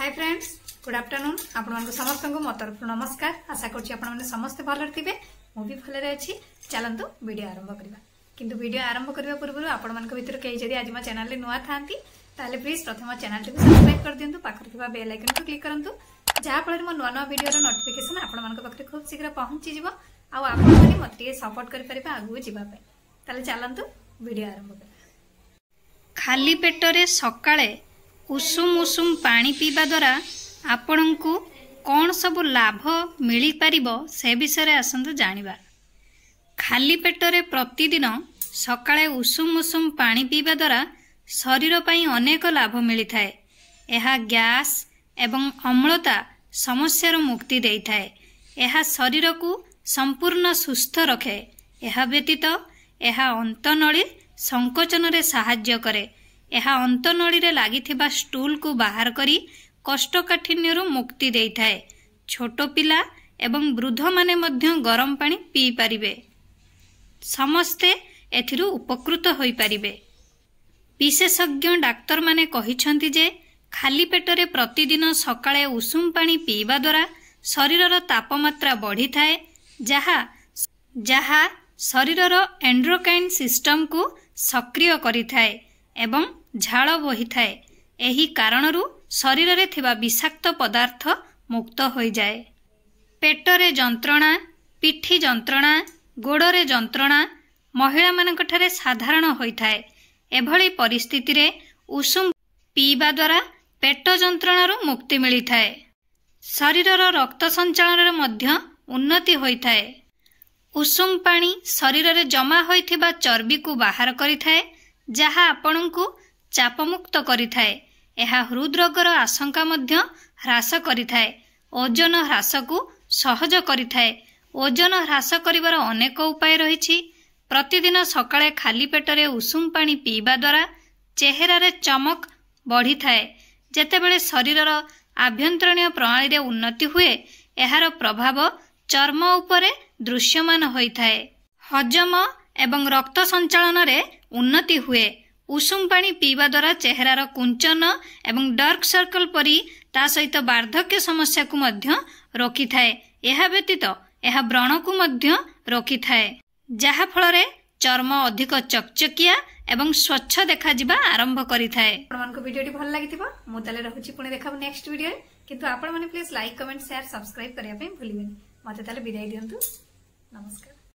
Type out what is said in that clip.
hi friends good আফটরনুন আপনার সমস্ত মো তরফ নমস্কার আশা করছি আপনার সমস্ত ভালরে থাকবে মু ভালরে অছি চালু ভিডিও আরম্ভ করা কিন্তু ভিডিও আরম্ভ করা পূর্ব আপনার ভিতর কে যদি আজ মো চ্যানেলে নূয়া থাকে তাহলে প্লিজ প্রথম চ্যানেলটি সবসক্রাইব করে দিও পাখে থাকা বেল আইকনটি ক্লিক করতু যাফলের মো নূ নূ ভিডিওর নোটিফিকেসন আপনার পাখে খুব শীঘ্র পৌঁছি যাব আপনার মতো টিকিয়ে সপোর্ট করে পারে আগুক যা তাহলে চালু ভিডিও আরম্ভ করা খালি পেটরে সকালে ଉଷୁମ ଉଷୁମ ପାଣି ପିଇବା ଦ୍ୱାରା ଆପଣଙ୍କୁ କ'ଣ ସବୁ ଲାଭ ମିଳିପାରିବ ସେ ବିଷୟରେ ଆସନ୍ତୁ ଜାଣିବା ଖାଲି ପେଟରେ ପ୍ରତିଦିନ ସକାଳେ ଉଷୁମ ଉଷୁମ ପାଣି ପିଇବା ଦ୍ୱାରା ଶରୀର ପାଇଁ ଅନେକ ଲାଭ ମିଳିଥାଏ ଏହା ଗ୍ୟାସ୍ ଏବଂ ଅମ୍ଳତା ସମସ୍ୟାରୁ ମୁକ୍ତି ଦେଇଥାଏ ଏହା ଶରୀରକୁ ସମ୍ପୂର୍ଣ୍ଣ ସୁସ୍ଥ ରଖେ ଏହା ବ୍ୟତୀତ ଏହା ଅନ୍ତନଳୀ ସଙ୍କୋଚନରେ ସାହାଯ୍ୟ କରେ ଏହା ଅନ୍ତନଳୀରେ ଲାଗିଥିବା ଷ୍ଟୁଲକୁ ବାହାର କରି କଷ୍ଟକାଠିନ୍ୟରୁ ମୁକ୍ତି ଦେଇଥାଏ ଛୋଟ ପିଲା ଏବଂ ବୃଦ୍ଧମାନେ ମଧ୍ୟ ଗରମ ପାଣି ପିଇପାରିବେ ସମସ୍ତେ ଏଥିରୁ ଉପକୃତ ହୋଇପାରିବେ ବିଶେଷଜ୍ଞ ଡାକ୍ତରମାନେ କହିଛନ୍ତି ଯେ ଖାଲି ପେଟରେ ପ୍ରତିଦିନ ସକାଳେ ଉଷୁମ ପାଣି ପିଇବା ଦ୍ୱାରା ଶରୀରର ତାପମାତ୍ରା ବଢ଼ିଥାଏ ଯାହା ଯାହା ଶରୀରର ଏଣ୍ଡ୍ରୋକାଇନ୍ ସିଷ୍ଟମକୁ ସକ୍ରିୟ କରିଥାଏ ଏବଂ ଝାଳ ବୋହିଥାଏ ଏହି କାରଣରୁ ଶରୀରରେ ଥିବା ବିଷାକ୍ତ ପଦାର୍ଥ ମୁକ୍ତ ହୋଇଯାଏ ପେଟରେ ଯନ୍ତ୍ରଣା ପିଠି ଯନ୍ତ୍ରଣା ଗୋଡ଼ରେ ଯନ୍ତ୍ରଣା ମହିଳାମାନଙ୍କଠାରେ ସାଧାରଣ ହୋଇଥାଏ ଏଭଳି ପରିସ୍ଥିତିରେ ଉଷୁମ ପିଇବା ଦ୍ୱାରା ପେଟ ଯନ୍ତ୍ରଣାରୁ ମୁକ୍ତି ମିଳିଥାଏ ଶରୀରର ରକ୍ତ ସଞ୍ଚାଳନରେ ମଧ୍ୟ ଉନ୍ନତି ହୋଇଥାଏ ଉଷୁମ ପାଣି ଶରୀରରେ ଜମା ହୋଇଥିବା ଚର୍ବିକୁ ବାହାର କରିଥାଏ ଯାହା ଆପଣଙ୍କୁ ଚାପମୁକ୍ତ କରିଥାଏ ଏହା ହୃଦ୍ରୋଗର ଆଶଙ୍କା ମଧ୍ୟ ହ୍ରାସ କରିଥାଏ ଓଜନ ହ୍ରାସକୁ ସହଜ କରିଥାଏ ଓଜନ ହ୍ରାସ କରିବାର ଅନେକ ଉପାୟ ରହିଛି ପ୍ରତିଦିନ ସକାଳେ ଖାଲି ପେଟରେ ଉଷୁମ ପାଣି ପିଇବା ଦ୍ୱାରା ଚେହେରାରେ ଚମକ ବଢ଼ିଥାଏ ଯେତେବେଳେ ଶରୀରର ଆଭ୍ୟନ୍ତରୀଣ ପ୍ରଣାଳୀରେ ଉନ୍ନତି ହୁଏ ଏହାର ପ୍ରଭାବ ଚର୍ମ ଉପରେ ଦୃଶ୍ୟମାନ ହୋଇଥାଏ ହଜମ ଏବଂ ରକ୍ତ ସଞ୍ଚାଳନରେ ଉନ୍ନତି ହୁଏ ଉଷୁମ ପାଣି ପିଇବା ଦ୍ୱାରା ଚେହେରାର କୁଞ୍ଚନ ଏବଂ ଡର୍କ ସର୍କଲ୍ ପରି ତା ସହିତ ବାର୍ଦ୍ଧକ୍ୟ ସମସ୍ୟାକୁ ମଧ୍ୟ ରୋକିଥାଏ ଏହା ବ୍ୟତୀତ ଏହା ବ୍ରଣକୁ ମଧ୍ୟ ରୋକିଥାଏ ଯାହାଫଳରେ ଚର୍ମ ଅଧିକ ଚକଚକିଆ ଏବଂ ସ୍ୱଚ୍ଛ ଦେଖାଯିବା ଆରମ୍ଭ କରିଥାଏ ଆପଣମାନଙ୍କୁ ଭିଡ଼ିଓଟି ଭଲ ଲାଗିଥିବ ମୁଁ ତାହେଲେ ରହୁଛି ପୁଣି ଦେଖାବୁ ନେକ୍ସଟ ଭିଡ଼ିଓରେ କିନ୍ତୁ ଆପଣମାନେ please like comment share subscribe କରିବା ପାଇଁ ଭୁଲିବେନି ମୋତେ ତାହେଲେ ବିଦାୟ ଦିଅନ୍ତୁ ନମସ୍କାର